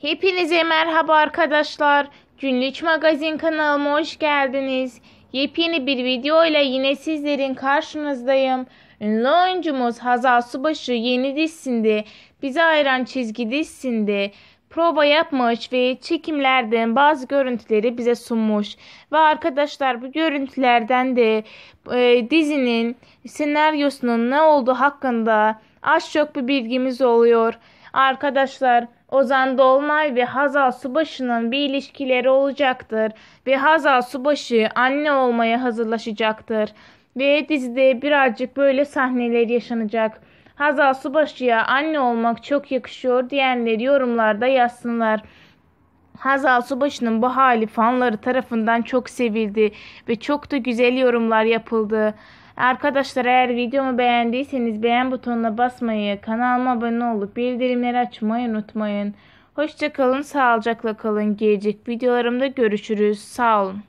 Hepinize merhaba arkadaşlar. Günlük Magazin kanalıma hoş geldiniz. Yepyeni bir video ile yine sizlerin karşınızdayım. Ünlü oyuncumuz Hazal Subaşı yeni dizisinde bize Ayıran Çizgi dizisinde prova yapmış ve çekimlerden bazı görüntüleri bize sunmuş. Ve arkadaşlar bu görüntülerden de e, dizinin senaryosunun ne olduğu hakkında az çok bir bilgimiz oluyor. Arkadaşlar Ozan Dolmay ve Hazal Subaşı'nın bir ilişkileri olacaktır ve Hazal Subaşı anne olmaya hazırlaşacaktır ve dizide birazcık böyle sahneler yaşanacak. Hazal Subaşı'ya anne olmak çok yakışıyor diyenleri yorumlarda yazsınlar. Hazal Subaşı'nın bu hali fanları tarafından çok sevildi ve çok da güzel yorumlar yapıldı. Arkadaşlar eğer videomu beğendiyseniz beğen butonuna basmayı, kanalıma abone olup bildirimleri açmayı unutmayın. Hoşçakalın, sağlıcakla kalın. Gelecek videolarımda görüşürüz. Sağ olun.